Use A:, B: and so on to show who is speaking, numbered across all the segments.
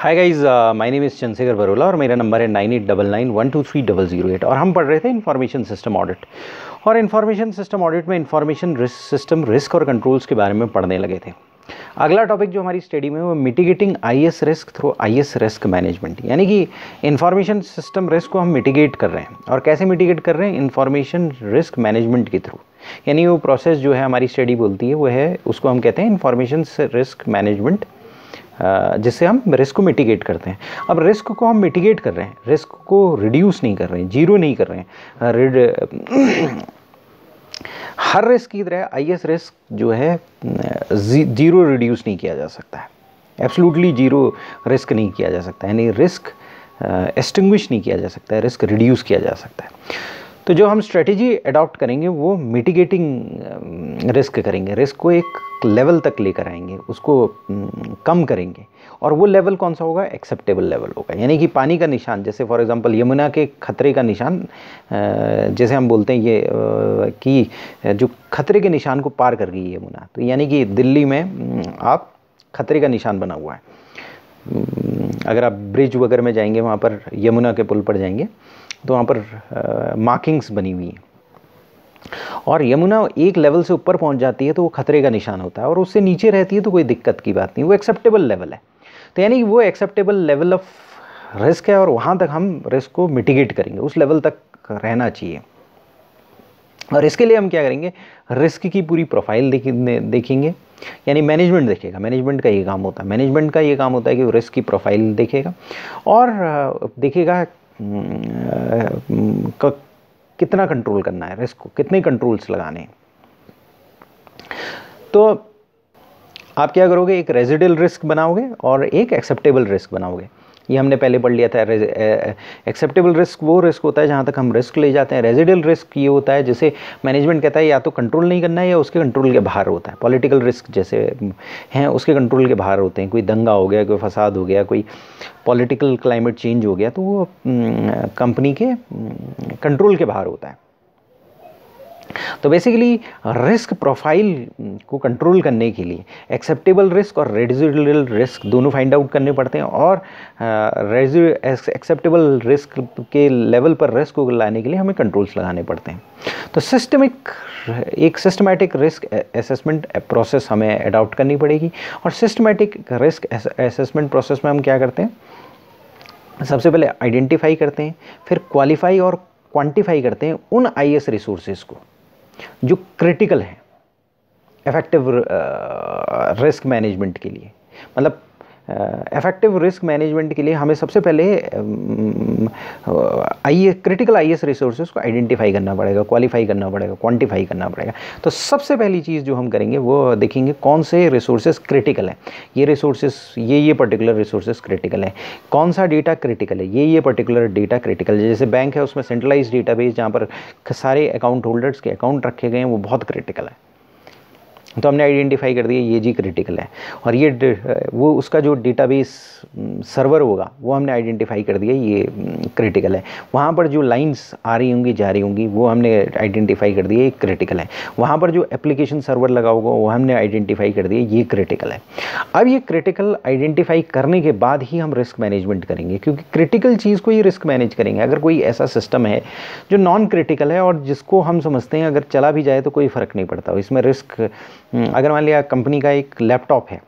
A: Hi guys my name is Chandrashekhar Barola और मेरा नंबर है nine eight double nine one two three double zero eight और हम पढ़ रहे थे इन्फॉर्मेशन सिस्टम ऑडिट और इन्फॉर्मेशन सिस्टम ऑडिट में इन्फॉर्मेशन रिस्क सिस्टम रिस्क और कंट्रोल्स के बारे में पढ़ने लगे थे अगला टॉपिक जो हमारी स्टडी में वो mitigating IS risk through IS risk management यानी कि इन्फॉर्मेशन सिस्टम रिस्क को हम मिटिगेट कर रहे हैं और कैसे मिटिगेट कर रहे हैं इन्फॉर्मेशन रिस्क मैनेजमेंट के थ्रू यानी वो प्रोसेस जो है हमारी स्टडी बोलती है वो है उसको हम कहते हैं इन्फॉर्मेशन रिस्क मैनेजमेंट जिससे हम रिस्क को मिटिगेट करते हैं अब रिस्क को हम मिटिगेट कर रहे हैं रिस्क को रिड्यूस नहीं कर रहे हैं जीरो नहीं कर रहे हैं हर रिस्क की तरह आई एस रिस्क जो है जीरो रिड्यूस नहीं किया जा सकता है एब्सोल्युटली जीरो रिस्क नहीं किया जा सकता यानी रिस्क एस्टिंग्विश नहीं किया जा सकता है रिस्क रिड्यूस किया जा सकता है तो जो हम स्ट्रेटजी अडॉप्ट करेंगे वो मिटिगेटिंग रिस्क um, करेंगे रिस्क को एक लेवल तक लेकर आएंगे उसको um, कम करेंगे और वो लेवल कौन सा होगा एक्सेप्टेबल लेवल होगा यानी कि पानी का निशान जैसे फॉर एग्जांपल यमुना के खतरे का निशान uh, जैसे हम बोलते हैं ये uh, कि uh, जो खतरे के निशान को पार कर गई यमुना तो यानी कि दिल्ली में um, आप खतरे का निशान बना हुआ है अगर आप ब्रिज वगैरह में जाएंगे वहाँ पर यमुना के पुल पर जाएंगे तो वहाँ पर मार्किंग्स बनी हुई हैं और यमुना एक लेवल से ऊपर पहुंच जाती है तो वो खतरे का निशान होता है और उससे नीचे रहती है तो कोई दिक्कत की बात नहीं वो एक्सेप्टेबल लेवल है तो यानी वो एक्सेप्टेबल लेवल ऑफ रिस्क है और वहाँ तक हम रिस्क को मिटिगेट करेंगे उस लेवल तक रहना चाहिए और इसके लिए हम क्या करेंगे रिस्क की पूरी प्रोफाइल देखेंगे यानी मैनेजमेंट देखेगा मैनेजमेंट का ये काम होता है मैनेजमेंट का ये काम होता है कि वो रिस्क की प्रोफाइल देखेगा और देखेगा का कितना कंट्रोल करना है रिस्क को कितने कंट्रोल्स लगाने तो आप क्या करोगे एक रेजिडल रिस्क बनाओगे और एक एक्सेप्टेबल रिस्क बनाओगे ये हमने पहले पढ़ लिया था एक्सेप्टेबल रिस्क वो रिस्क होता है जहाँ तक हम रिस्क ले जाते हैं रेजिडल रिस्क ये होता है जैसे मैनेजमेंट कहता है या तो कंट्रोल नहीं करना है या उसके कंट्रोल के बाहर होता है पॉलिटिकल रिस्क जैसे हैं उसके कंट्रोल के बाहर होते हैं कोई दंगा हो गया कोई फसाद हो गया कोई पॉलिटिकल क्लाइमेट चेंज हो गया तो वो कंपनी हम्म, के कंट्रोल हम्म, के बाहर होता है तो बेसिकली रिस्क प्रोफाइल को कंट्रोल करने के लिए एक्सेप्टेबल रिस्क और रेजिडुअल रिस्क दोनों फाइंड आउट करने पड़ते हैं और एक्सेप्टेबल रिस्क के लेवल पर रिस्क को लाने के लिए हमें कंट्रोल्स लगाने पड़ते हैं तो सिस्टमिक एक सिस्टमेटिक रिस्क असेसमेंट प्रोसेस हमें अडॉप्ट करनी पड़ेगी और सिस्टमेटिक रिस्क असेसमेंट प्रोसेस में हम क्या करते हैं सबसे पहले आइडेंटिफाई करते हैं फिर क्वालिफाई और क्वांटिफाई करते हैं उन आई एस रिसोर्सेज को जो क्रिटिकल हैं इफेक्टिव रिस्क मैनेजमेंट के लिए मतलब इफेक्टिव रिस्क मैनेजमेंट के लिए हमें सबसे पहले I critical I S resources को आइडेंटिफाई करना पड़ेगा क्वालिफाई करना पड़ेगा क्वान्टिफाई करना पड़ेगा तो सबसे पहली चीज़ जो हम करेंगे वो देखेंगे कौन से रिसोर्सेज क्रिटिकल हैं ये रिसोर्सेज ये ये पर्टिकुलर रिसोर्सेज क्रिटिकल हैं कौन सा डेटा क्रिटिकल है ये ये पर्टिकुलर डेटा क्रिटिकल है जैसे बैंक है उसमें सेंट्रलाइज डेटा बेस जहाँ पर सारे अकाउंट होल्डर्स के अकाउंट रखे गए हैं वो बहुत क्रिटिकल है तो हमने आइडेंटिफाई कर दिया ये जी क्रिटिकल है और ये वो उसका जो डेटाबेस सर्वर mm, होगा वो हमने आइडेंटिफाई कर दिया ये क्रिटिकल mm, है वहाँ पर जो लाइंस आ रही होंगी जा रही होंगी वो हमने आइडेंटिफाई कर दिया ये क्रिटिकल है वहाँ पर जो एप्लीकेशन सर्वर लगा होगा वो हमने आइडेंटिफाई कर दिया ये क्रिटिकल है अब ये क्रिटिकल आइडेंटिफाई करने के बाद ही हम रिस्क मैनेजमेंट करेंगे क्योंकि क्रिटिकल चीज़ को ही रिस्क मैनेज करेंगे अगर कोई ऐसा सिस्टम है जो नॉन क्रिटिकल है और जिसको हम समझते हैं अगर चला भी जाए तो कोई फ़र्क नहीं पड़ता इसमें रिस्क अगर मान लिया कंपनी का एक लैपटॉप है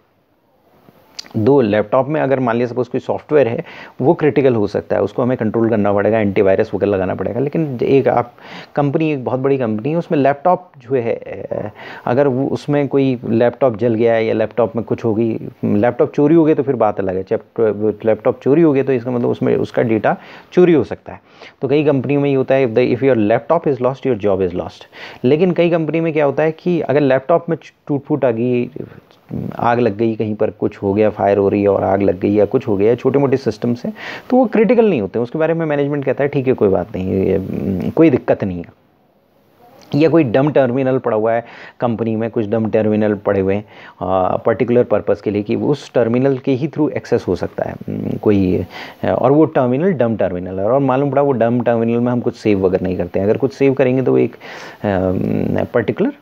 A: दो लैपटॉप में अगर मान लिया सपोज कोई सॉफ्टवेयर है वो क्रिटिकल हो सकता है उसको हमें कंट्रोल करना पड़ेगा एंटीवायरस वगैरह लगाना पड़ेगा लेकिन एक आप कंपनी एक बहुत बड़ी कंपनी है उसमें लैपटॉप जो है अगर वो उसमें कोई लैपटॉप जल गया है या लैपटॉप में कुछ होगी लैपटॉप चोरी हो गई तो फिर बात अलग है लैपटॉप चोरी हो गया तो इसका मतलब उसमें उसका डेटा चोरी हो सकता है तो कई कंपनियों में ये होता है if if your laptop is lost your job is lost लेकिन कई कंपनी में क्या होता है कि अगर लैपटॉप में टूट फूट आ गई आग लग गई कहीं पर कुछ हो गया फायर हो रही है और आग लग गई या कुछ हो गया छोटे मोटे सिस्टम्स हैं तो वो क्रिटिकल नहीं होते उसके बारे में मैनेजमेंट कहता है ठीक है कोई बात नहीं हम्म, कोई दिक्कत नहीं है या कोई डम टर्मिनल पड़ा हुआ है कंपनी में कुछ डम टर्मिनल पड़े हुए हैं पर्टिकुलर पर्पस के लिए कि उस टर्मिनल के ही थ्रू एक्सेस हो सकता है हम्म, कोई और वो टर्मिनल डम टर्मिनल है और मालूम पड़ा वो डम टर्मिनल में हम कुछ सेव वगैरह नहीं करते हैं अगर कुछ सेव करेंगे तो वो एक पर्टिकुलर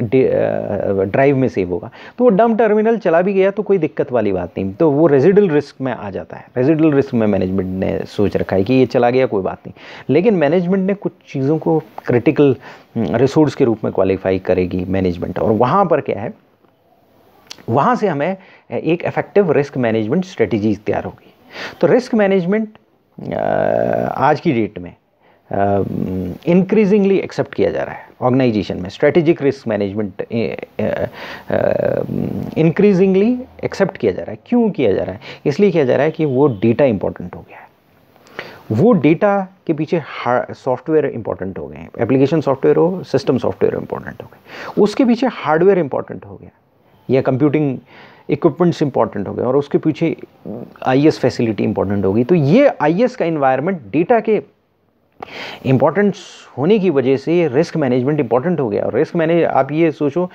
A: ड्राइव में सेव होगा तो वो डम टर्मिनल चला भी गया तो कोई दिक्कत वाली बात नहीं तो वो रेजिडल रिस्क में आ जाता है रेजिडल रिस्क में मैनेजमेंट ने सोच रखा है कि ये चला गया कोई बात नहीं लेकिन मैनेजमेंट ने कुछ चीज़ों को क्रिटिकल हम्म, रिसोर्स के रूप में क्वालिफाई करेगी मैनेजमेंट और वहाँ पर क्या है वहाँ से हमें एक इफ़ेक्टिव रिस्क मैनेजमेंट स्ट्रेटजीज तैयार होगी तो रिस्क मैनेजमेंट आज की डेट में इंक्रीजिंगली एक्सेप्ट किया जा रहा है ऑर्गेनाइजेशन में strategic risk management increasingly accept किया जा रहा है क्यों किया जा रहा है इसलिए किया जा रहा है कि वो डेटा इंपॉर्टेंट हो गया है वो डेटा के पीछे सॉफ्टवेयर इंपॉर्टेंट हो गए हैं एप्लीकेशन सॉफ्टवेयर हो सिस्टम सॉफ्टवेयर इंपॉर्टेंट हो गए उसके पीछे हार्डवेयर इंपॉर्टेंट हो गया या कंप्यूटिंग इक्विपमेंट्स इंपॉर्टेंट हो गए और उसके पीछे आई फैसिलिटी इंपॉर्टेंट होगी तो ये आई का इन्वायरमेंट डेटा के इम्पॉर्टेंस होने की वजह से रिस्क मैनेजमेंट इंपॉर्टेंट हो गया और रिस्क मैनेज आप ये सोचो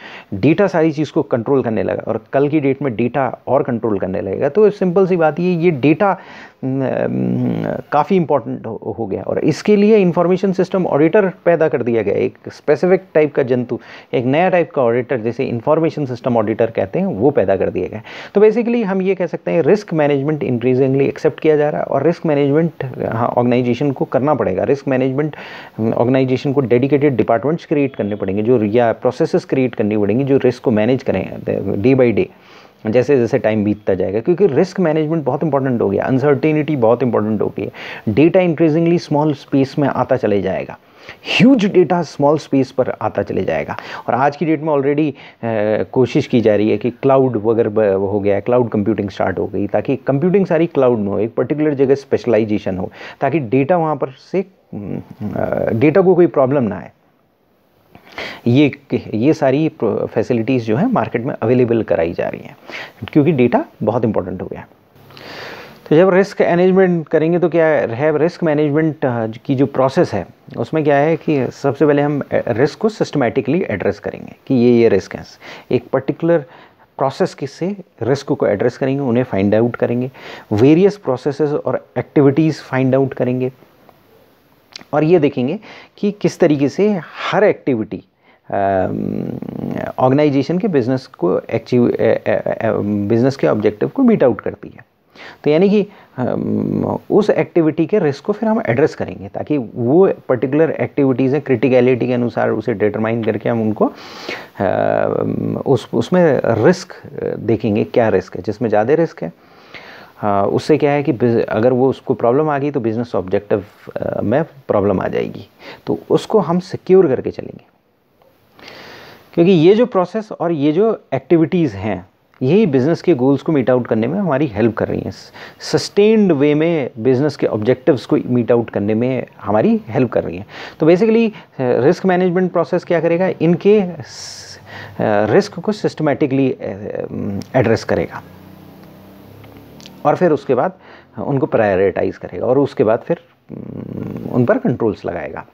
A: डेटा सारी चीज़ को कंट्रोल करने लगा और कल की डेट में डेटा और कंट्रोल करने लगेगा तो सिंपल सी बात ये ये डेटा काफ़ी इंपॉर्टेंट हो, हो गया और इसके लिए इंफॉर्मेशन सिस्टम ऑडिटर पैदा कर दिया गया एक स्पेसिफिक टाइप का जंतु एक नया टाइप का ऑडिटर जैसे इंफॉर्मेशन सिस्टम ऑडिटर कहते हैं वो पैदा कर दिया गया तो बेसिकली हम ये कह सकते हैं रिस्क मैनेजमेंट इंक्रीजिंगली एक्सेप्ट किया जा रहा है और रिस्क मैनेजमेंट हाँ ऑर्गेनाइजेशन को करना पड़ेगा रिस्क मैनेजमेंट ऑर्गेनाइजेशन को डेडिकेटेड डिपार्टमेंट्स क्रिएट करने पड़ेंगे जो या प्रोसेसेस क्रिएट करनी पड़ेंगी जो रिस्क को मैनेज करें डे बाई डे जैसे जैसे टाइम बीतता जाएगा क्योंकि रिस्क मैनेजमेंट बहुत इंपॉर्टेंट हो गया अनसर्टेनिटी बहुत इंपॉर्टेंट हो गई है डेटा इंक्रीजिंगली स्मॉल स्पेस में आता चले जाएगा ह्यूज डेटा स्मॉल स्पेस पर आता चले जाएगा और आज की डेट में ऑलरेडी कोशिश की जा रही है कि क्लाउड वगैरह हो गया है क्लाउड कंप्यूटिंग स्टार्ट हो गई ताकि कंप्यूटिंग सारी क्लाउड में हो एक पर्टिकुलर जगह स्पेशलाइजेशन हो ताकि डेटा वहाँ पर से डेटा हम्म, को कोई प्रॉब्लम ना आए ये ये सारी फैसिलिटीज़ जो है मार्केट में अवेलेबल कराई जा रही हैं क्योंकि डेटा बहुत इंपॉर्टेंट हो गया है तो जब रिस्क मैनेजमेंट करेंगे तो क्या है रिस्क मैनेजमेंट की जो प्रोसेस है उसमें क्या है कि सबसे पहले हम रिस्क को सिस्टमेटिकली एड्रेस करेंगे कि ये ये रिस्क हैं एक पर्टिकुलर प्रोसेस किससे रिस्क को एड्रेस करेंगे उन्हें फाइंड आउट करेंगे वेरियस प्रोसेसेस और एक्टिविटीज़ फाइंड आउट करेंगे और ये देखेंगे कि किस तरीके से हर एक्टिविटी ऑर्गेनाइजेशन के बिज़नेस को एक्चीव बिज़नेस के ऑब्जेक्टिव को मीट आउट करती है तो यानी कि उस एक्टिविटी के रिस्क को फिर हम एड्रेस करेंगे ताकि वो पर्टिकुलर एक्टिविटीज़ हैं क्रिटिकलिटी के अनुसार उसे डिटरमाइन करके हम उनको उस उसमें रिस्क देखेंगे क्या रिस्क है जिसमें ज़्यादा रिस्क है उससे क्या है कि अगर वो उसको प्रॉब्लम आ गई तो बिज़नेस ऑब्जेक्टिव में प्रॉब्लम आ जाएगी तो उसको हम सिक्योर करके चलेंगे क्योंकि ये जो प्रोसेस और ये जो एक्टिविटीज़ हैं यही बिज़नेस के गोल्स को मीट आउट करने में हमारी हेल्प कर रही हैं सस्टेन्ड वे में बिज़नेस के ऑब्जेक्टिव्स को मीट आउट करने में हमारी हेल्प कर रही हैं तो बेसिकली रिस्क मैनेजमेंट प्रोसेस क्या करेगा इनके रिस्क uh, को सिस्टमेटिकली एड्रेस uh, um, करेगा और फिर उसके बाद उनको प्रायोरिटाइज करेगा और उसके बाद फिर um, उन पर कंट्रोल्स लगाएगा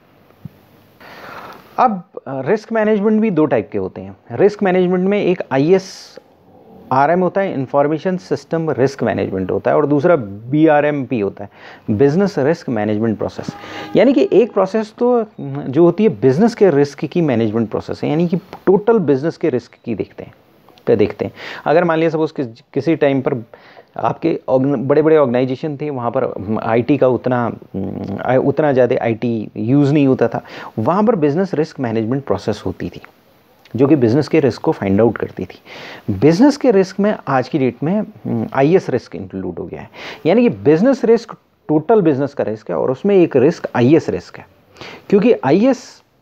A: अब रिस्क uh, मैनेजमेंट भी दो टाइप के होते हैं रिस्क मैनेजमेंट में एक आई आर होता है इंफॉर्मेशन सिस्टम रिस्क मैनेजमेंट होता है और दूसरा बी होता है बिजनेस रिस्क मैनेजमेंट प्रोसेस यानी कि एक प्रोसेस तो जो होती है बिजनेस के रिस्क की मैनेजमेंट प्रोसेस है यानी कि टोटल बिजनेस के रिस्क की देखते हैं पे देखते हैं अगर मान लिया सपोज कि, किसी टाइम पर आपके बड़े बड़े ऑर्गेनाइजेशन थे वहाँ पर आईटी का उतना उतना ज़्यादा आईटी यूज़ नहीं होता था वहाँ पर बिज़नेस रिस्क मैनेजमेंट प्रोसेस होती थी जो कि बिज़नेस के रिस्क को फाइंड आउट करती थी बिज़नेस के रिस्क में आज की डेट में आई रिस्क इंक्लूड हो गया है यानी कि बिज़नेस रिस्क टोटल बिज़नेस का रिस्क है और उसमें एक रिस्क आई रिस्क है क्योंकि आई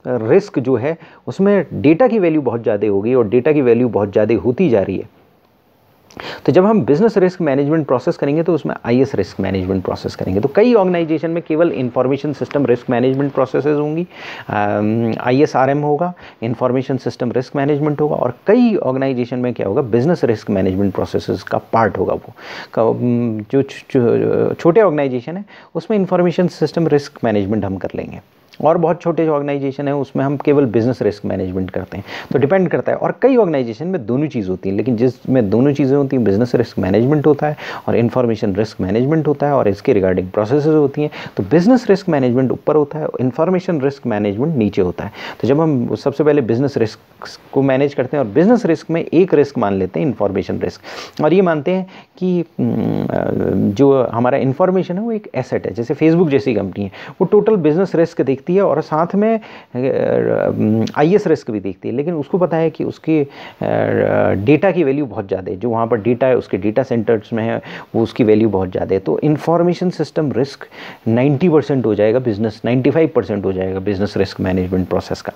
A: रिस्क जो है उसमें डेटा की वैल्यू बहुत ज़्यादा होगी और डेटा की वैल्यू बहुत ज़्यादा होती जा रही है तो जब हम बिजनेस रिस्क मैनेजमेंट प्रोसेस करेंगे तो उसमें I S risk management process करेंगे तो कई ऑर्गेनाइजेशन में केवल information system risk management process होंगी आई एस आर एम होगा इंफॉर्मेशन सिस्टम रिस्क मैनेजमेंट होगा और कई ऑर्गेनाइजेशन में क्या होगा बिजनेस रिस्क मैनेजमेंट प्रोसेस का पार्ट होगा वो जो छोटे ऑर्गेनाइजेशन है उसमें इंफॉर्मेशन सिस्टम रिस्क मैनेजमेंट हम कर लेंगे और बहुत छोटे जो ऑर्गेनाइजेशन है उसमें हम केवल बिजनेस रिस्क मैनेजमेंट करते हैं तो डिपेंड करता है और कई ऑर्गेनाइजेशन में दोनों चीज़ होती है लेकिन जिसमें दोनों चीज़ें होती हैं बिजनेस रिस्क मैनेजमेंट होता है और इन्फॉर्मेशन रिस्क मैनेजमेंट होता है और इसके रिगार्डिंग प्रोसेस होती हैं तो बिजनेस रिस्क मैनेजमेंट ऊपर होता है इन्फॉर्मेशन रिस्क मैनेजमेंट नीचे होता है तो जब हम सबसे पहले बिजनेस रिस्क को मैनेज करते हैं और बिजनेस रिस्क में एक रिस्क मान लेते हैं इन्फॉर्मेशन रिस्क और ये मानते हैं कि जो हमारा इन्फॉर्मेशन है वो एक एसेट है जैसे फेसबुक जैसी कंपनी है वो टोटल बिजनेस रिस्क देखते देखती है और साथ में आई एस रिस्क भी देखती है लेकिन उसको पता है कि उसके डेटा की वैल्यू बहुत ज़्यादा है जो वहाँ पर डेटा है उसके डेटा सेंटर्स में है वो उसकी वैल्यू बहुत ज़्यादा है तो information system risk ninety percent हो जाएगा बिजनेस नाइन्टी परसेंट हो जाएगा बिजनेस रिस्क मैनेजमेंट प्रोसेस का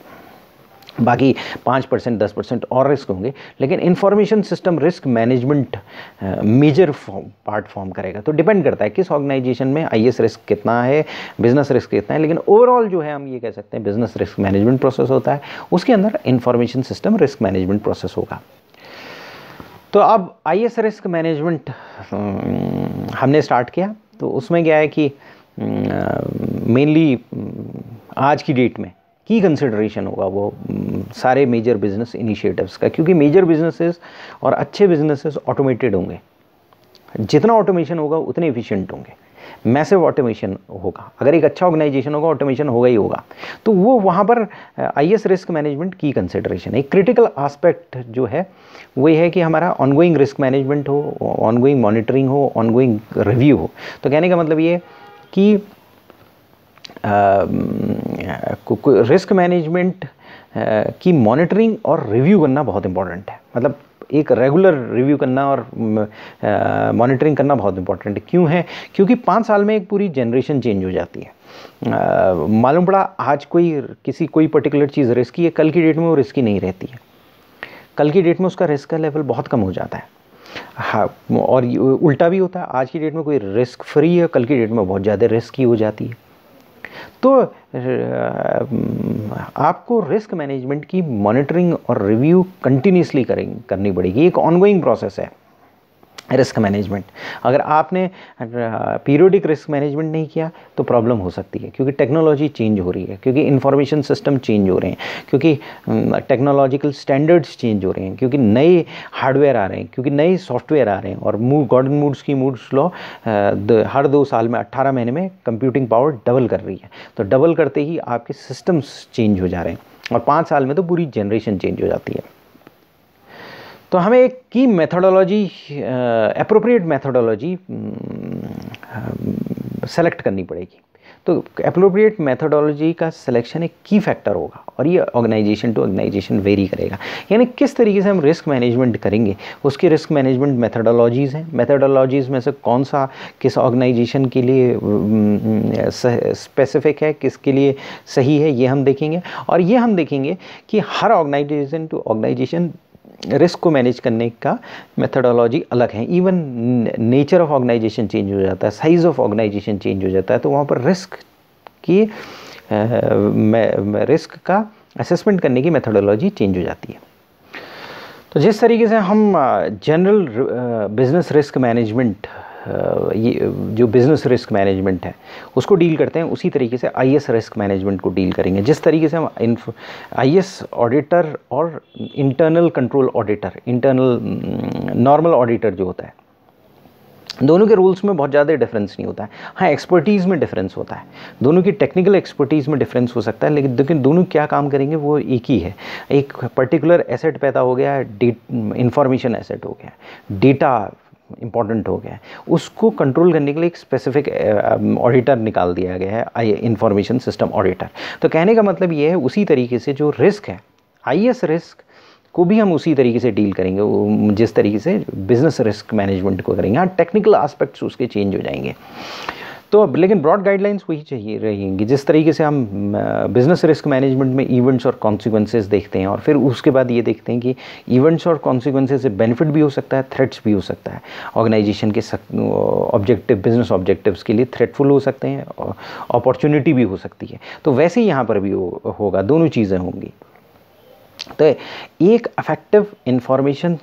A: बाकी पाँच परसेंट दस परसेंट और रिस्क होंगे लेकिन information system risk management major form part form करेगा तो डिपेंड करता है किस ऑर्गेनाइजेशन में आई रिस्क कितना है बिजनेस रिस्क कितना है लेकिन ओवरऑल जो है हम ये कह सकते हैं बिजनेस रिस्क मैनेजमेंट प्रोसेस होता है उसके अंदर information system risk management process होगा तो अब आई रिस्क मैनेजमेंट हमने स्टार्ट किया तो उसमें क्या है कि मेनली आज की डेट में की कंसिडरेशन होगा वो सारे मेजर बिजनेस इनिशिएटिव्स का क्योंकि मेजर बिजनेसेस और अच्छे बिजनेसेस ऑटोमेटेड होंगे जितना ऑटोमेशन होगा उतने इफिशियंट होंगे मैसिव ऑटोमेशन होगा अगर एक अच्छा ऑर्गेनाइजेशन होगा ऑटोमेशन होगा ही होगा तो वो वहाँ पर आई एस रिस्क मैनेजमेंट की कंसिडरेशन एक क्रिटिकल आस्पेक्ट जो है वो ये है कि हमारा ऑनगोइंग रिस्क मैनेजमेंट हो ऑनगोइंग मॉनिटरिंग हो ऑनगोइंग रिव्यू हो तो कहने का मतलब ये कि रिस्क um, मैनेजमेंट uh, की मॉनिटरिंग और रिव्यू करना बहुत इंपॉर्टेंट है मतलब एक रेगुलर रिव्यू करना और मॉनिटरिंग uh, करना बहुत इंपॉर्टेंट है क्यों है क्योंकि पाँच साल में एक पूरी जनरेशन चेंज हो जाती है uh, मालूम पड़ा आज कोई किसी कोई पर्टिकुलर चीज़ रिस्की है कल की डेट में वो रिस्की नहीं रहती है कल की डेट में उसका रिस्क का लेवल बहुत कम हो जाता है हाँ और उल्टा भी होता है आज की डेट में कोई रिस्क फ्री है कल की डेट में बहुत ज़्यादा रिस्की हो जाती है तो आपको रिस्क मैनेजमेंट की मॉनिटरिंग और रिव्यू कंटिन्यूसली करें करनी पड़ेगी एक ऑनगोइंग प्रोसेस है रिस्क मैनेजमेंट अगर आपने पीरियोडिक रिस्क मैनेजमेंट नहीं किया तो प्रॉब्लम हो सकती है क्योंकि टेक्नोलॉजी चेंज हो रही है क्योंकि इन्फॉर्मेशन सिस्टम चेंज हो रहे हैं क्योंकि टेक्नोलॉजिकल स्टैंडर्ड्स चेंज हो रहे हैं क्योंकि नए हार्डवेयर आ रहे हैं क्योंकि नए सॉफ्टवेयर आ रहे हैं और मूव गॉर्डन मूड्स की मूड्स लो हर दो साल में अट्ठारह महीने में कंप्यूटिंग पावर डबल कर रही है तो डबल करते ही आपके सिस्टम्स चेंज हो जा रहे हैं और पाँच साल में तो पूरी जनरेशन चेंज हो जाती है तो हमें एक की मेथोडोलॉजी अप्रोप्रिएट मेथोडोलॉजी सेलेक्ट करनी पड़ेगी तो अप्रोप्रिएट मेथोडोलॉजी का सिलेक्शन एक की फैक्टर होगा और ये ऑर्गेनाइजेशन टू ऑर्गेनाइजेशन वेरी करेगा यानी किस तरीके से हम रिस्क मैनेजमेंट करेंगे उसकी रिस्क मैनेजमेंट मेथोडोलॉजीज़ हैं मेथोडोलॉजीज़ में से कौन सा किस ऑर्गेनाइजेशन के लिए स्पेसिफिक है किसके लिए सही है ये हम देखेंगे और ये हम देखेंगे कि हर ऑर्गेनाइजेशन टू ऑर्गेनाइजेशन रिस्क को मैनेज करने का मेथडोलॉजी अलग है even nature of organization change हो जाता है साइज़ ऑफ ऑर्गेनाइजेशन चेंज हो जाता है तो वहाँ पर रिस्क की रिस्क का असेसमेंट करने की मेथडोलॉजी चेंज हो जाती है तो जिस तरीके से हम जनरल बिजनेस रिस्क मैनेजमेंट ये जो बिज़नेस रिस्क मैनेजमेंट है उसको डील करते हैं उसी तरीके से आई रिस्क मैनेजमेंट को डील करेंगे जिस तरीके से हम आई ऑडिटर और internal control auditor internal normal auditor जो होता है दोनों के रूल्स में बहुत ज़्यादा डिफरेंस नहीं होता है हाँ एक्सपर्टीज़ में डिफरेंस होता है दोनों की टेक्निकल एक्सपर्टीज़ में डिफरेंस हो सकता है लेकिन लेकिन दोनों क्या काम करेंगे वो एक ही है एक पर्टिकुलर एसेट पैदा हो गया है इंफॉर्मेशन एसेट हो गया डेटा इम्पॉर्टेंट हो गया है उसको कंट्रोल करने के लिए एक स्पेसिफिक ऑडिटर निकाल दिया गया है आई इंफॉर्मेशन सिस्टम ऑडिटर तो कहने का मतलब ये है उसी तरीके से जो रिस्क है आई रिस्क को भी हम उसी तरीके से डील करेंगे जिस तरीके से बिज़नेस रिस्क मैनेजमेंट को करेंगे हाँ टेक्निकल आस्पेक्ट्स उसके चेंज हो जाएंगे तो अब लेकिन ब्रॉड गाइडलाइंस वही चाहिए रहेंगी जिस तरीके से हम बिज़नेस रिस्क मैनेजमेंट में इवेंट्स और कॉन्सिक्वेंसेस देखते हैं और फिर उसके बाद ये देखते हैं कि इवेंट्स और कॉन्सिक्वेंसेज से बेनिफिट भी हो सकता है थ्रेट्स भी हो सकता है ऑर्गेनाइजेशन के ऑब्जेक्टिव बिजनेस ऑब्जेक्टिव के लिए थ्रेटफुल हो सकते हैं और अपॉर्चुनिटी भी हो सकती है तो वैसे ही यहाँ पर भी हो, होगा दोनों चीज़ें होंगी तो एक effective information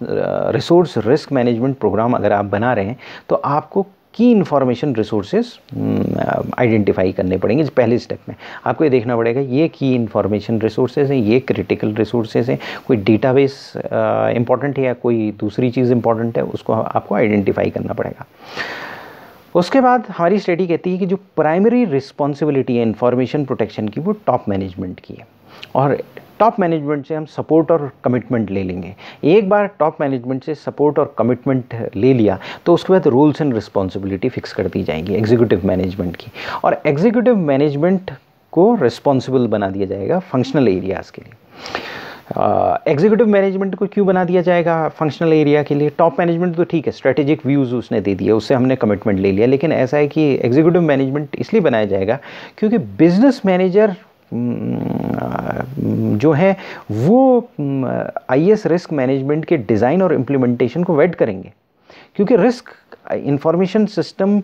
A: resource risk management program अगर आप बना रहे हैं तो आपको की इन्फॉर्मेशन रिसोर्सेज आइडेंटिफाई करने पड़ेंगे इस पहले स्टेप में आपको ये देखना पड़ेगा ये की इन्फॉर्मेशन रिसोर्सेज हैं ये क्रिटिकल रिसोर्सेज हैं कोई डेटाबेस इंपॉर्टेंट है या कोई दूसरी चीज़ इंपॉर्टेंट है उसको आपको आइडेंटिफाई करना पड़ेगा उसके बाद हमारी स्टडी कहती है कि जो प्राइमरी रिस्पॉन्सिबिलिटी है इन्फॉर्मेशन प्रोटेक्शन की वो टॉप मैनेजमेंट की है और टॉप मैनेजमेंट से हम सपोर्ट और कमिटमेंट ले लेंगे एक बार टॉप मैनेजमेंट से सपोर्ट और कमिटमेंट ले लिया तो उसके बाद रूल्स एंड रिस्पॉन्सिबिलिटी फिक्स कर दी जाएंगी एग्जीक्यूटिव मैनेजमेंट की और एग्जीक्यूटिव मैनेजमेंट को रिस्पॉन्सिबल बना दिया जाएगा फंक्शनल एरियाज़ के लिए एग्जीक्यूटिव uh, मैनेजमेंट को क्यों बना दिया जाएगा फंक्शनल एरिया के लिए टॉप मैनेजमेंट तो ठीक है स्ट्रेटेजिक व्यूज़ उसने दे दिए उससे हमने कमिटमेंट ले लिया लेकिन ऐसा है कि एग्जीक्यूटिव मैनेजमेंट इसलिए बनाया जाएगा क्योंकि बिजनेस मैनेजर हम्म, जो है वो आई रिस्क मैनेजमेंट के डिज़ाइन और इम्प्लीमेंटेशन को वेड करेंगे क्योंकि risk information system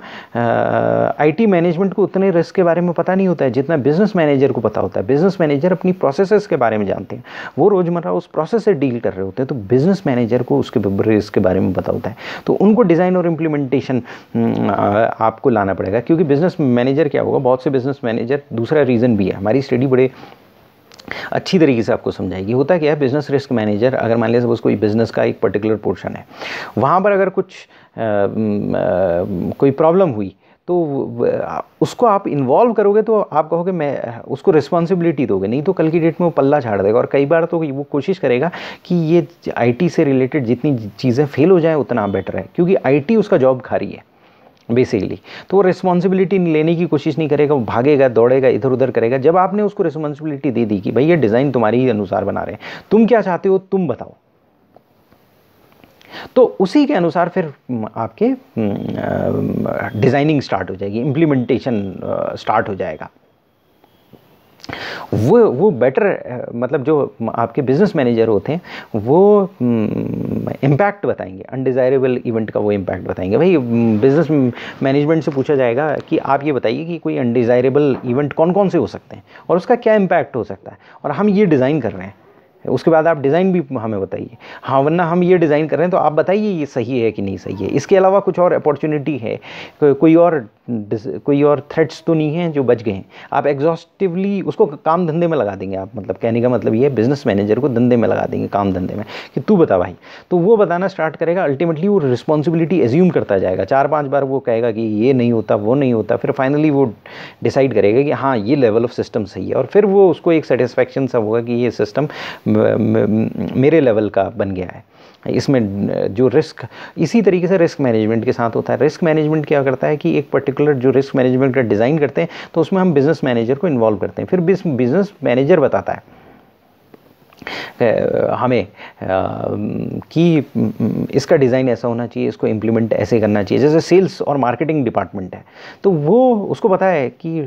A: IT management को उतने रिस्क के बारे में पता नहीं होता है जितना बिजनेस मैनेजर को पता होता है बिजनेस मैनेजर अपनी प्रोसेसेस के बारे में जानते हैं वो रोज़मर्रा उस प्रोसेस से डील कर रहे होते हैं तो बिजनेस मैनेजर को उसके रिस्क के बारे में पता होता है तो उनको डिज़ाइन और इम्प्लीमेंटेशन आपको लाना पड़ेगा क्योंकि बिज़नेस मैनेजर क्या होगा बहुत से बिज़नेस मैनेजर दूसरा रीज़न भी है हमारी स्टडी बड़े अच्छी तरीके से आपको समझाएगी होता क्या है बिज़नेस रिस्क मैनेजर अगर मान लिया सपोज कोई बिज़नेस का एक पर्टिकुलर पोर्शन है वहाँ पर अगर कुछ कोई प्रॉब्लम हुई तो उसको आप इन्वॉल्व करोगे तो आप कहोगे मैं उसको रिस्पॉन्सिबिलिटी दोगे नहीं तो कल की डेट में वो पल्ला झाड़ देगा और कई बार तो वो कोशिश करेगा कि ये आईटी से रिलेटेड जितनी चीज़ें फेल हो जाएँ उतना बेटर है क्योंकि आईटी उसका जॉब खा रही है बेसिकली तो वो रिस्पॉन्सिबिलिटी लेने की कोशिश नहीं करेगा वो भागेगा दौड़ेगा इधर उधर करेगा जब आपने उसको रिस्पॉन्सिबिलिटी दे दी कि भाई ये डिज़ाइन तुम्हारे ही अनुसार बना रहे हैं तुम क्या चाहते हो तुम बताओ तो उसी के अनुसार फिर आपके डिज़ाइनिंग स्टार्ट हो जाएगी इम्प्लीमेंटेशन स्टार्ट हो जाएगा वो वो बेटर मतलब जो आपके बिजनेस मैनेजर होते हैं वो इम्पैक्ट बताएंगे अनडिज़ायरेबल इवेंट का वो इम्पैक्ट बताएंगे भाई बिजनेस मैनेजमेंट से पूछा जाएगा कि आप ये बताइए कि कोई अनडिज़ायरेबल इवेंट कौन कौन से हो सकते हैं और उसका क्या इम्पैक्ट हो सकता है और हम ये डिज़ाइन कर रहे हैं उसके बाद आप डिज़ाइन भी हमें बताइए हाँ वरना हम ये डिज़ाइन कर रहे हैं तो आप बताइए ये सही है कि नहीं सही है इसके अलावा कुछ और अपॉर्चुनिटी है कोई और कोई और थ्रेट्स तो नहीं हैं जो बच गए हैं आप एग्जॉस्टिवली उसको काम धंधे में लगा देंगे आप मतलब कहने का मतलब ये बिज़नेस मैनेजर को धंधे में लगा देंगे काम धंधे में कि तू बता भाई तो वो बताना स्टार्ट करेगा अल्टीमेटली वो रिस्पॉन्सिबिलिटी एज्यूम करता जाएगा चार पाँच बार वो कहेगा कि ये नहीं होता वो नहीं होता फिर फाइनली वो डिसाइड करेगा कि हाँ ये लेवल ऑफ सिस्टम सही है और फिर वो उसको एक सेटिस्फेक्शन सा होगा कि ये सिस्टम मेरे लेवल का बन गया है इसमें जो रिस्क इसी तरीके से रिस्क मैनेजमेंट के साथ होता है रिस्क मैनेजमेंट क्या करता है कि एक पर्टिकुलर जो रिस्क मैनेजमेंट का डिज़ाइन करते हैं तो उसमें हम बिज़नेस मैनेजर को इन्वॉल्व करते हैं फिर बिज़नेस मैनेजर बताता है हमें कि इसका डिज़ाइन ऐसा होना चाहिए इसको इम्प्लीमेंट ऐसे करना चाहिए जैसे सेल्स और मार्केटिंग डिपार्टमेंट है तो वो उसको पता है कि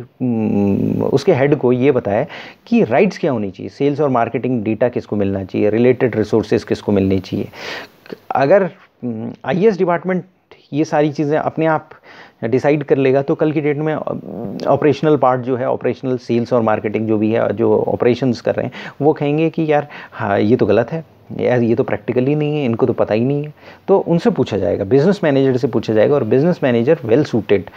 A: उसके हेड को ये बताए कि राइट्स क्या होनी चाहिए सेल्स और मार्केटिंग डेटा किसको मिलना चाहिए रिलेटेड रिसोर्सेज किसको मिलनी चाहिए अगर आई डिपार्टमेंट ये सारी चीज़ें अपने आप डिसाइड कर लेगा तो कल की डेट में ऑपरेशनल पार्ट जो है ऑपरेशनल सेल्स और मार्केटिंग जो भी है जो ऑपरेशंस कर रहे हैं वो कहेंगे कि यार हाँ ये तो गलत है यार ये तो प्रैक्टिकली नहीं है इनको तो पता ही नहीं है तो उनसे पूछा जाएगा बिजनेस मैनेजर से पूछा जाएगा और बिजनेस मैनेजर वेल सूटेड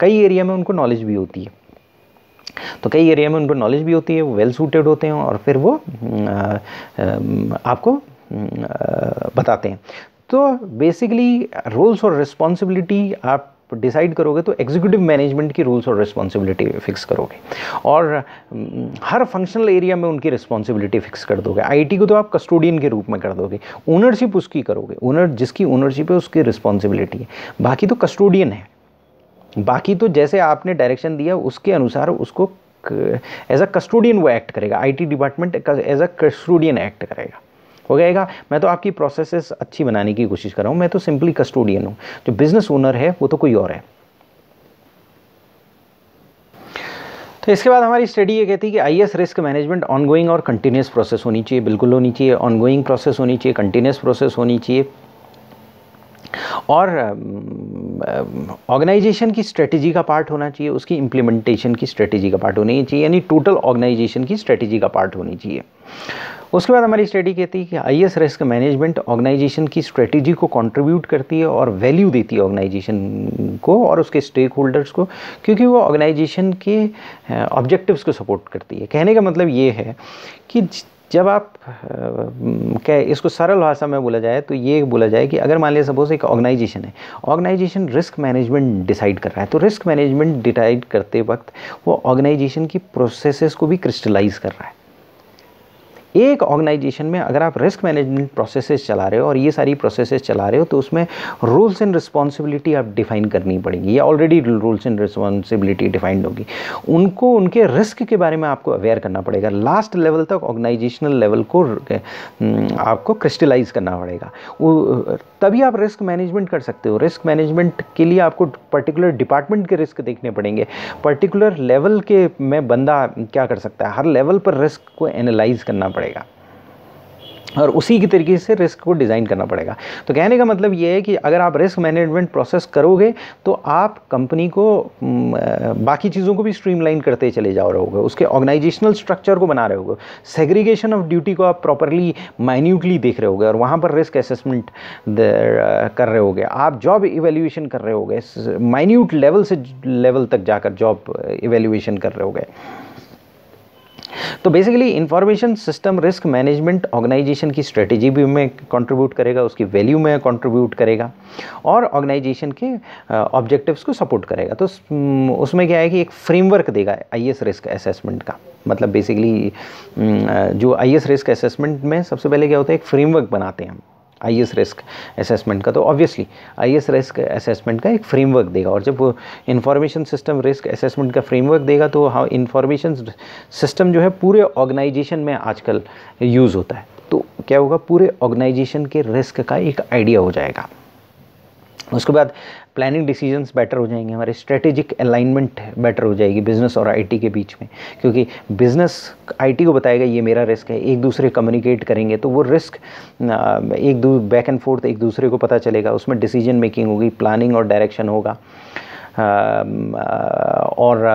A: कई एरिया में उनको नॉलेज भी होती है तो कई एरिया में उनको नॉलेज भी होती है वो वेल सूटेड होते हैं और फिर वो हम्म, आपको हम्म, बताते हैं तो बेसिकली रोल्स और रिस्पॉन्सिबिलिटी आप डिसाइड करोगे तो एग्जीक्यूटिव मैनेजमेंट की रूल्स और रिस्पॉन्सिबिलिटी फिक्स करोगे और हम्म, हर फंक्शनल एरिया में उनकी रिस्पॉन्सिबिलिटी फिक्स कर दोगे आईटी को तो आप कस्टोडियन के रूप में कर दोगे ओनरशिप उसकी करोगे ओनर जिसकी ओनरशिप है उसकी रिस्पॉन्सिबिलिटी है बाकी तो कस्टोडियन है बाकी तो जैसे आपने डायरेक्शन दिया उसके अनुसार उसको एज अ कस्टोडियन वो एक्ट करेगा IT department as a custodian act करेगा हो जाएगा मैं तो आपकी प्रोसेसेस अच्छी बनाने की कोशिश कर रहा हूँ मैं तो सिंपली कस्टोडियन हूँ जो बिज़नेस ओनर है वो तो कोई और है तो इसके बाद हमारी स्टडी ये कहती है कि आई रिस्क मैनेजमेंट ऑनगोइंग और कंटिन्यूस प्रोसेस होनी चाहिए बिल्कुल होनी चाहिए ऑनगोइंग प्रोसेस होनी चाहिए कंटिन्यूस प्रोसेस होनी चाहिए और ऑर्गेनाइजेशन की स्ट्रेटजी का पार्ट होना चाहिए उसकी इम्प्लीमेंटेशन की स्ट्रेटजी का पार्ट होनी चाहिए यानी टोटल ऑर्गेनाइजेशन की स्ट्रेटजी का पार्ट होनी चाहिए उसके बाद हमारी स्टडी कहती है कि आई रिस्क मैनेजमेंट ऑर्गेनाइजेशन की स्ट्रेटजी को कंट्रीब्यूट करती है और वैल्यू देती है ऑर्गेनाइजेशन को और उसके स्टेक होल्डर्स को क्योंकि वो ऑर्गेनाइजेशन के ऑब्जेक्टिव्स को सपोर्ट करती है कहने का मतलब ये है कि जब आप क्या इसको सरल भाषा में बोला जाए तो ये बोला जाए कि अगर मान लिया सपोज एक ऑर्गेनाइजेशन है ऑर्गेनाइजेशन रिस्क मैनेजमेंट डिसाइड कर रहा है तो रिस्क मैनेजमेंट डिसाइड करते वक्त वो ऑर्गेनाइजेशन की प्रोसेसेस को भी क्रिस्टलाइज कर रहा है एक ऑर्गेनाइजेशन में अगर आप रिस्क मैनेजमेंट प्रोसेसेस चला रहे हो और ये सारी प्रोसेसेस चला रहे हो तो उसमें रूल्स एंड रिस्पॉन्सिबिलिटी आप डिफाइन करनी पड़ेगी या already rules and responsibility defined होगी उनको उनके रिस्क के बारे में आपको अवेयर करना पड़ेगा लास्ट लेवल तक ऑर्गेनाइजेशनल लेवल को आपको क्रिस्टलाइज करना पड़ेगा तभी आप रिस्क मैनेजमेंट कर सकते हो रिस्क मैनेजमेंट के लिए आपको पर्टिकुलर डिपार्टमेंट के रिस्क देखने पड़ेंगे पर्टिकुलर लेवल के में बंदा क्या कर सकता है हर लेवल पर रिस्क को एनालाइज करना पड़ेगा पड़ेगा और उसी के तरीके से रिस्क को डिज़ाइन करना पड़ेगा तो कहने का मतलब ये है कि अगर आप रिस्क मैनेजमेंट प्रोसेस करोगे तो आप कंपनी को बाकी चीज़ों को भी स्ट्रीमलाइन करते चले जा रहे होगे उसके ऑर्गेनाइजेशनल स्ट्रक्चर को बना रहे होगे सेग्रीगेशन ऑफ ड्यूटी को आप प्रॉपरली माइन्यूटली देख रहे होगे और वहाँ पर रिस्क असेसमेंट कर रहे होगे आप जॉब इवेल्यूएशन कर रहे होगे माइन्यूट लेवल से लेवल तक जाकर जॉब इवेल्यूएशन कर रहे होगे तो basically information system risk management organization की स्ट्रेटेजी भी में कंट्रीब्यूट करेगा उसकी वैल्यू में कंट्रीब्यूट करेगा और ऑर्गेनाइजेशन के ऑब्जेक्टिव्स uh, को सपोर्ट करेगा तो उसमें क्या है कि एक फ्रेमवर्क देगा आई रिस्क असेसमेंट का मतलब बेसिकली uh, जो आई रिस्क असेसमेंट में सबसे पहले क्या होता है एक फ्रेमवर्क बनाते हैं हम आई एस रिस्क असेसमेंट का तो obviously I S risk assessment का एक फ्रेमवर्क देगा और जब वो इन्फॉर्मेशन सिस्टम रिस्क असेसमेंट का फ्रेमवर्क देगा तो हाँ इन्फॉर्मेशन सिस्टम जो है पूरे ऑर्गेनाइजेशन में आजकल यूज़ होता है तो क्या होगा पूरे ऑर्गेनाइजेशन के रिस्क का एक आइडिया हो जाएगा उसके बाद प्लानिंग डिसीजंस बेटर हो जाएंगे हमारे स्ट्रेटेजिक अलाइनमेंट बेटर हो जाएगी बिज़नेस और आईटी के बीच में क्योंकि बिज़नेस आईटी को बताएगा ये मेरा रिस्क है एक दूसरे कम्युनिकेट करेंगे तो वो रिस्क एक दू बैक एंड फोर्थ एक दूसरे को पता चलेगा उसमें डिसीजन मेकिंग होगी प्लानिंग और डायरेक्शन होगा और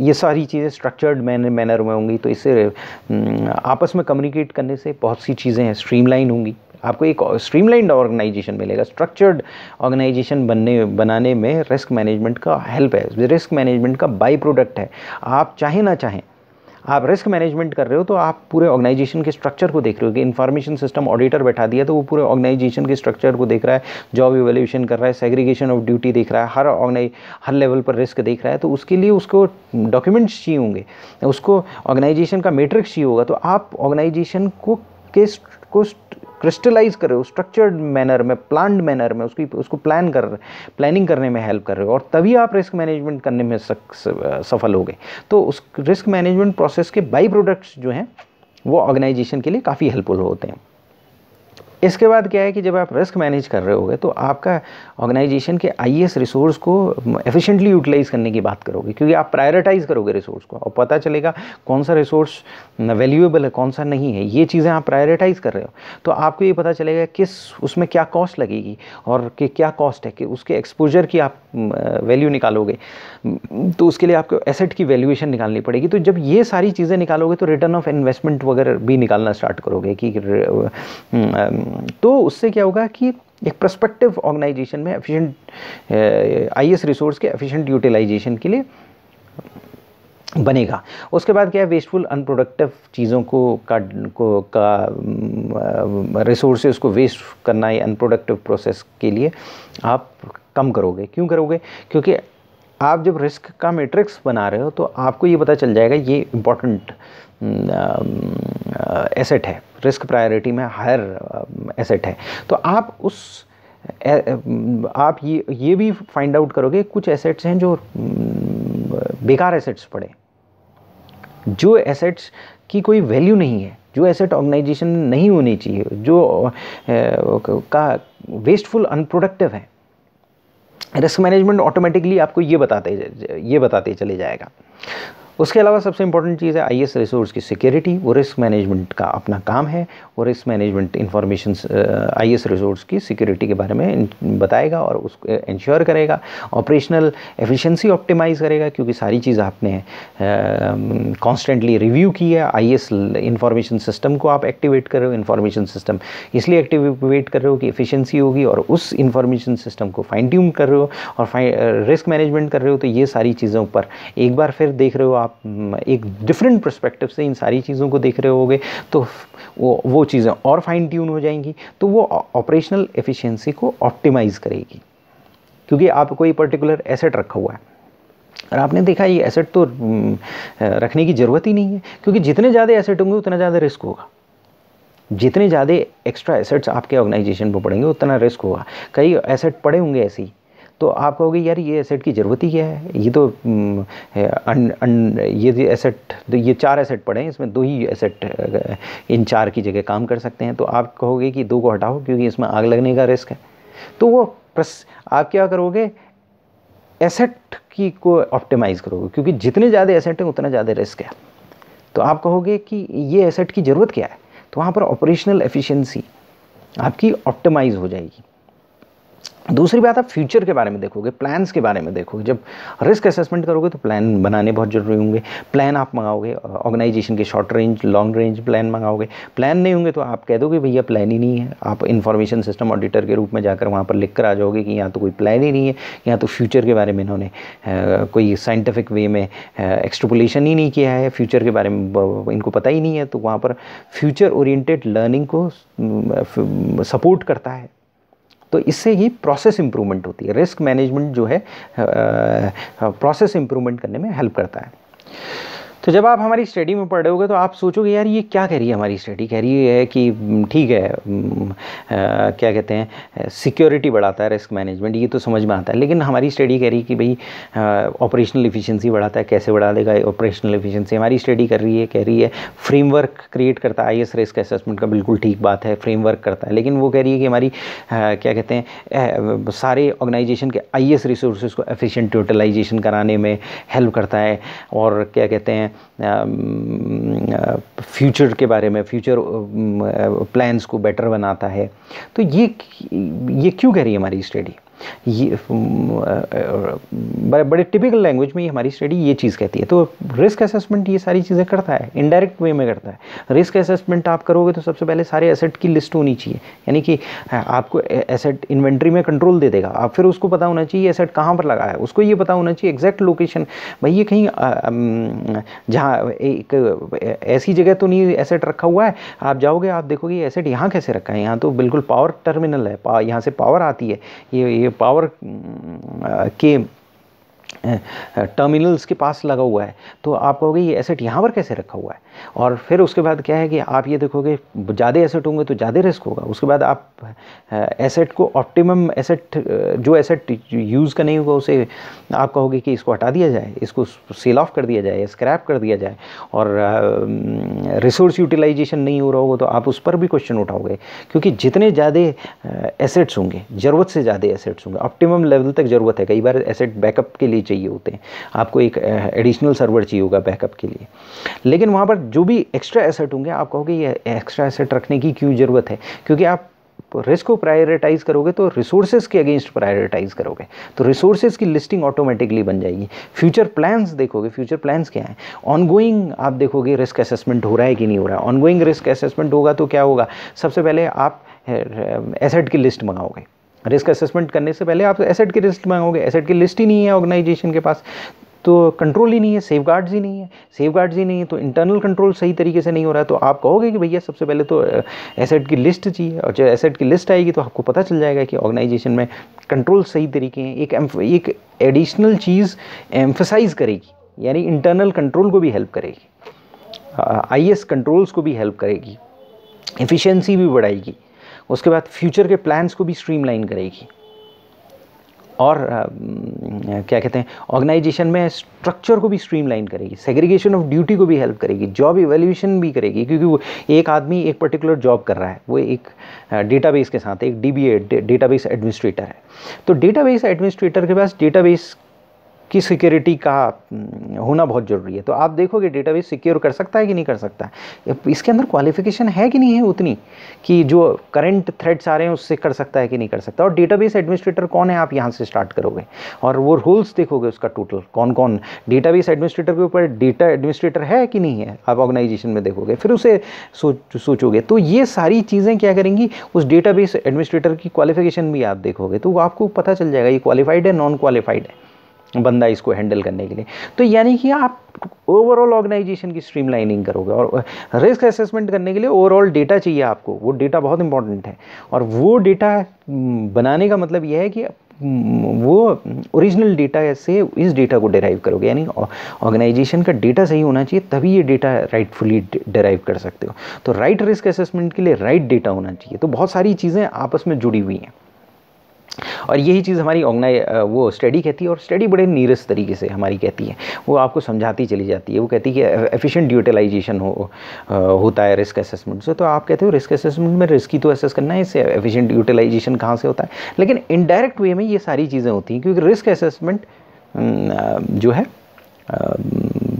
A: ये सारी चीज़ें स्ट्रक्चर्ड मैनर मैनर में होंगी तो इससे हम्म, आपस में कम्युनिकेट करने से बहुत सी चीज़ें हैं स्ट्रीमलाइन होंगी आपको एक स्ट्रीमलाइंड ऑर्गेनाइजेशन मिलेगा स्ट्रक्चर्ड ऑर्गेनाइजेशन बनने बनाने में रिस्क मैनेजमेंट का हेल्प है रिस्क मैनेजमेंट का बाई प्रोडक्ट है आप चाहें ना चाहें आप रिस्क मैनेजमेंट कर रहे हो तो आप पूरे ऑर्गेनाइजेशन के स्ट्रक्चर को देख रहे हो कि इन्फॉर्मेशन सिस्टम ऑडिटर बैठा दिया तो वो पूरे ऑर्गेनाइजेशन के स्ट्रक्चर को देख रहा है जॉब इवेल्यूशन कर रहा है सेग्रीगेशन ऑफ ड्यूटी देख रहा है हर ऑर्गेनाइ हर लेवल पर रिस्क देख रहा है तो उसके लिए उसको डॉक्यूमेंट्स चाहिए होंगे उसको ऑर्गेनाइजेशन का मेट्रिक्स चाहिए होगा तो आप ऑर्गेनाइजेशन को किस को क्रिस्टलाइज कर रहे हो स्ट्रक्चर्ड मैनर में प्लान्ड मैनर में उसकी उसको प्लान कर रहे प्लानिंग करने में हेल्प कर रहे हो और तभी आप रिस्क मैनेजमेंट करने में सफल हो गए तो उस रिस्क मैनेजमेंट प्रोसेस के बाई प्रोडक्ट्स जो हैं वो ऑर्गेनाइजेशन के लिए काफ़ी हेल्पफुल होते हैं इसके बाद क्या है कि जब आप रिस्क मैनेज कर रहे होगे तो आपका ऑर्गेनाइजेशन के आई रिसोर्स को एफिशिएंटली यूटिलाइज करने की बात करोगे क्योंकि आप प्रायोरिटाइज करोगे रिसोर्स को और पता चलेगा कौन सा रिसोर्स वैल्यूएबल है कौन सा नहीं है ये चीज़ें आप प्रायोरिटाइज कर रहे हो तो आपको ये पता चलेगा किस उसमें क्या कॉस्ट लगेगी और कि क्या कॉस्ट है कि उसके एक्सपोजर की आप वैल्यू निकालोगे तो उसके लिए आपको एसेट की वैल्यूएशन निकालनी पड़ेगी तो जब ये सारी चीज़ें निकालोगे तो रिटर्न ऑफ इन्वेस्टमेंट वगैरह भी निकालना स्टार्ट करोगे कि Hmm. तो उससे क्या होगा कि एक प्रस्पेक्टिव ऑर्गेनाइजेशन में एफिशिएंट आई रिसोर्स के एफिशिएंट यूटिलाइजेशन के लिए बनेगा उसके बाद क्या है वेस्टफुल अनप्रोडक्टिव चीज़ों को का को का रिसोर्सेज को वेस्ट करना है अनप्रोडक्टिव प्रोसेस के लिए आप कम करोगे क्यों करोगे क्योंकि आप जब रिस्क का मैट्रिक्स बना रहे हो तो आपको ये पता चल जाएगा ये इम्पोर्टेंट एसेट है रिस्क प्रायोरिटी में हायर एसेट है तो आप उस आप ये ये भी फाइंड आउट करोगे कुछ एसेट्स हैं जो बेकार एसेट्स पड़े जो एसेट्स की कोई वैल्यू नहीं है जो एसेट ऑर्गेनाइजेशन नहीं होनी चाहिए जो का वेस्टफुल अनप्रोडक्टिव है रिस्क मैनेजमेंट ऑटोमेटिकली आपको ये बताते ये बताते चले जाएगा उसके अलावा सबसे इंपॉर्टेंट चीज़ है आईएएस रिसोर्स की सिक्योरिटी वो रिस्क मैनेजमेंट का अपना काम है वो risk management information IAS resource की सिक्योरिटी के बारे में बताएगा और उसको इंश्योर करेगा ऑपरेशनल एफिशिएंसी ऑप्टिमाइज़ करेगा क्योंकि सारी चीज़ आपने कॉन्स्टेंटली रिव्यू की है आई एस इंफॉर्मेशन सिस्टम को आप एक्टिवेट कर रहे हो इन्फॉर्मेशन सिस्टम इसलिए एक्टिवेट कर रहे हो कि एफिशियंसी होगी और उस इन्फॉर्मेशन सिस्टम को फाइन ट्यून कर रहे हो और रिस्क मैनेजमेंट कर रहे हो तो ये सारी चीज़ों पर एक बार फिर देख रहे हो आप आप एक डिफरेंट परस्पेक्टिव से इन सारी चीज़ों को देख रहे होगे तो वो वो चीज़ें और फाइन ट्यून हो जाएंगी तो वो ऑपरेशनल एफिशिएंसी को ऑप्टिमाइज़ करेगी क्योंकि आप कोई पर्टिकुलर एसेट रखा हुआ है और आपने देखा ये एसेट तो रखने की ज़रूरत ही नहीं है क्योंकि जितने ज़्यादा एसेट होंगे उतना ज़्यादा रिस्क होगा जितने ज़्यादा एक्स्ट्रा एसेट्स आपके ऑर्गेनाइजेशन पर पड़ेंगे उतना रिस्क होगा कई एसेट पड़े होंगे ऐसे ही तो आप कहोगे यार ये एसेट की ज़रूरत ही क्या है ये तो हम्म, अन, अन, ये एसेट तो ये चार एसेट पड़े हैं इसमें दो ही एसेट इन चार की जगह काम कर सकते हैं तो आप कहोगे कि दो को हटाओ क्योंकि इसमें आग लगने का रिस्क है तो वो प्रस आप क्या करोगे एसेट की को ऑप्टिमाइज़ करोगे क्योंकि जितने ज़्यादा एसेट हैं उतना ज़्यादा रिस्क है तो आप कहोगे कि ये एसेट की ज़रूरत क्या है तो वहाँ पर ऑपरेशनल एफिशिएंसी आपकी ऑप्टिमाइज़ हो जाएगी दूसरी बात आप फ्यूचर के बारे में देखोगे प्लान्स के बारे में देखोगे जब रिस्क असेसमेंट करोगे तो प्लान बनाने बहुत ज़रूरी होंगे प्लान आप मंगाओगे ऑर्गेनाइजेशन के short range long range plan मंगाओगे प्लान नहीं होंगे तो आप कह दोगे भैया प्लान ही नहीं है आप इन्फॉर्मेशन सिस्टम ऑडिटर के रूप में जाकर वहाँ पर लिख कर आ जाओगे कि यहाँ तो कोई प्लान ही नहीं है यहाँ तो फ्यूचर के बारे में इन्होंने कोई साइंटिफिक वे में एक्सट्रपोलेशन ही नहीं किया है फ्यूचर के बारे में इनको पता ही नहीं है तो वहाँ पर फ्यूचर ओरिएंटेड लर्निंग को सपोर्ट करता है तो इससे ही प्रोसेस इम्प्रूवमेंट होती है रिस्क मैनेजमेंट जो है प्रोसेस इम्प्रूवमेंट करने में हेल्प करता है तो जब आप हमारी स्टडी में पढ़ रहे होगे तो आप सोचोगे यार ये क्या कह रही है हमारी स्टडी कह रही है कि ठीक है आ, क्या कहते हैं सिक्योरिटी बढ़ाता है रिस्क मैनेजमेंट ये तो समझ में आता है लेकिन हमारी स्टडी कह रही है कि भाई ऑपरेशनल इफिशियंसी बढ़ाता है कैसे बढ़ा देगा ऑपरेशनल इफिशियंसी हमारी स्टडी कर रही है कह रही है फ्रेमवर्क क्रिएट करता है आई रिस्क असेसमेंट का बिल्कुल ठीक बात है फ्रेमवर्क करता है लेकिन वो कह रही है कि हमारी आ, क्या कहते हैं सारे ऑर्गेनाइजेशन के आई एस को एफिशेंट यूटिलाइजेशन कराने में हेल्प करता है और क्या कहते हैं फ्यूचर um, uh, के बारे में फ्यूचर प्लान्स um, uh, को बेटर बनाता है तो ये ये क्यों कह रही है हमारी स्टडी ये बड़े बड़े टिपिकल लैंग्वेज में हमारी स्टडी ये चीज़ कहती है तो रिस्क असेसमेंट ये सारी चीज़ें करता है इनडायरेक्ट वे में करता है रिस्क असेसमेंट आप करोगे तो सबसे पहले सारे एसेट की लिस्ट होनी चाहिए यानी कि आपको एसेट इन्वेंट्री में कंट्रोल दे देगा आप फिर उसको पता होना चाहिए एसेट कहाँ पर लगा है उसको ये पता होना चाहिए एग्जैक्ट लोकेशन भाई ये कहीं जहाँ एक ऐसी जगह तो नहीं एसेट रखा हुआ है आप जाओगे आप देखोगे एसेट यहाँ कैसे रखा है यहाँ तो बिल्कुल पावर टर्मिनल है यहाँ से पावर आती है ये ये पावर के टर्मिनल्स के पास लगा हुआ है तो आप कहोगे ये एसेट यहाँ पर कैसे रखा हुआ है और फिर उसके बाद क्या है कि आप ये देखोगे ज़्यादा एसेट होंगे तो ज़्यादा रिस्क होगा उसके बाद आप एसेट को ऑप्टिमम एसेट जो एसेट यूज़ का नहीं होगा उसे आप कहोगे कि इसको हटा दिया जाए इसको सेल ऑफ कर दिया जाए स्क्रैप कर दिया जाए और रिसोर्स यूटिलाइजेशन नहीं हो रहा होगा तो आप उस पर भी क्वेश्चन उठाओगे क्योंकि जितने ज़्यादा एसेट्स होंगे ज़रूरत से ज़्यादा एसेट्स होंगे ऑप्टिमम लेवल तक ज़रूरत है कई बार एसेट बैकअप के लिए चाहिए होते हैं आपको एक एडिशनल सर्वर चाहिए होगा बैकअप के लिए लेकिन वहाँ पर जो भी एक्स्ट्रा एसेट होंगे आप कहोगे ये एक्स्ट्रा एसेट रखने की क्यों ज़रूरत है क्योंकि आप रिस्क को प्रायोरिटाइज करोगे तो रिसोर्सेज के अगेंस्ट प्रायोरिटाइज करोगे तो रिसोर्सेज की लिस्टिंग ऑटोमेटिकली बन जाएगी फ्यूचर प्लान्स देखोगे फ्यूचर प्लान्स क्या हैं ऑनगोइंग आप देखोगे रिस्क असेसमेंट हो रहा है कि नहीं हो रहा है ऑनगोइंग रिस्क असेसमेंट होगा तो क्या होगा सबसे पहले आप एसेट की लिस्ट मंगाओगे रिस्क असेसमेंट करने से पहले आप एसेट की लिस्ट मांगोगे एसेट की लिस्ट ही नहीं है ऑर्गेनाइजेशन के पास तो कंट्रोल ही नहीं है सेफ ही नहीं है सेफ ही नहीं है तो इंटरनल कंट्रोल सही तरीके से नहीं हो रहा है तो आप कहोगे कि भैया सबसे पहले तो एसेट uh, की लिस्ट चाहिए और जब एसेट की लिस्ट आएगी तो आपको पता चल जाएगा कि ऑर्गेनाइजेशन में कंट्रोल सही तरीके हैं एक एक एडिशनल चीज़ एम्फोसाइज करेगी यानी इंटरनल कंट्रोल को भी हेल्प करेगी आई uh, कंट्रोल्स को भी हेल्प करेगी एफिशिएंसी भी बढ़ाएगी उसके बाद फ्यूचर के प्लान्स को भी स्ट्रीमलाइन करेगी और आ, क्या कहते हैं ऑर्गेनाइजेशन में स्ट्रक्चर को भी स्ट्रीमलाइन करेगी सेग्रीगेशन ऑफ ड्यूटी को भी हेल्प करेगी जॉब इवेल्यूशन भी करेगी क्योंकि वो एक आदमी एक पर्टिकुलर जॉब कर रहा है वो एक डेटाबेस के साथ एक डी बी डेटाबेस एडमिनिस्ट्रेटर है तो डेटाबेस एडमिनिस्ट्रेटर के पास डेटाबेस की सिक्योरिटी का हम्म, होना बहुत ज़रूरी है तो आप देखोगे डेटाबेस सिक्योर कर सकता है कि नहीं कर सकता है इसके अंदर क्वालिफिकेशन है कि नहीं है उतनी कि जो करंट थ्रेड्स आ रहे हैं उससे कर सकता है कि नहीं कर सकता और डेटाबेस एडमिनिस्ट्रेटर कौन है आप यहाँ से स्टार्ट करोगे और वो रूल्स देखोगे उसका टोटल कौन कौन डेटाबेस एडमिनिस्ट्रेटर के ऊपर डेटा एडमिनिस्ट्रेटर है कि नहीं है आप ऑर्गेनाइजेशन में देखोगे फिर उसे सोच सोचोगे तो ये सारी चीज़ें क्या करेंगी उस डेटाबेस एडमिनिस्ट्रेटर की क्वालिफिकेशन भी आप देखोगे तो आपको पता चल जाएगा ये क्वालिफाइड है नॉन क्वालिफाइड है बंदा इसको हैंडल करने के लिए तो यानी कि आप ओवरऑल ऑर्गेनाइजेशन की स्ट्रीमलाइनिंग करोगे और रिस्क असेसमेंट करने के लिए ओवरऑल डेटा चाहिए आपको वो डेटा बहुत इंपॉर्टेंट है और वो डेटा बनाने का मतलब यह है कि वो ओरिजिनल डेटा से इस डेटा को डेराइव करोगे यानी ऑर्गेनाइजेशन का डेटा सही होना चाहिए तभी ये डेटा राइटफुली डेराइव कर सकते हो तो राइट रिस्क असेसमेंट के लिए राइट right डेटा होना चाहिए तो बहुत सारी चीज़ें आपस में जुड़ी हुई हैं और यही चीज़ हमारी ऑर्गनाइज वो स्टडी कहती है और स्टडी बड़े नीरस तरीके से हमारी कहती है वो आपको समझाती चली जाती है वो कहती है कि एफिशिएंट यूटिलाइजेशन हो होता है रिस्क असेसमेंट से तो आप कहते हो रिस्क असेसमेंट में रिस्क ही तो असेस करना है इससे एफिशिएंट यूटिलाइजेशन कहाँ से होता है लेकिन इनडायरेक्ट वे में ये सारी चीज़ें होती हैं क्योंकि रिस्क असेसमेंट जो है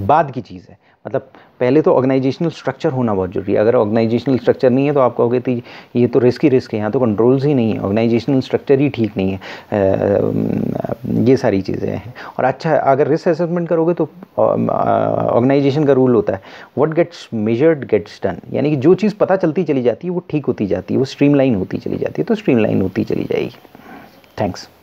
A: बाद की चीज़ है मतलब पहले तो ऑर्गेनाइजेशनल स्ट्रक्चर होना बहुत जरूरी है अगर ऑर्गेनाइजेशनल स्ट्रक्चर नहीं है तो आप कहोगे थी ये तो रिस्क ही रिस्क है यहाँ तो कंट्रोल्स ही नहीं है ऑर्गेनाइजेशनल स्ट्रक्चर ही ठीक नहीं है ये सारी चीज़ें हैं और अच्छा अगर रिस्क असेसमेंट करोगे तो ऑर्गेनाइजेशन का रूल होता है what gets measured gets done यानी कि जो चीज़ पता चलती चली जाती है वो ठीक होती जाती है वो स्ट्रीमलाइन होती चली जाती है तो स्ट्रीमलाइन होती चली जाएगी थैंक्स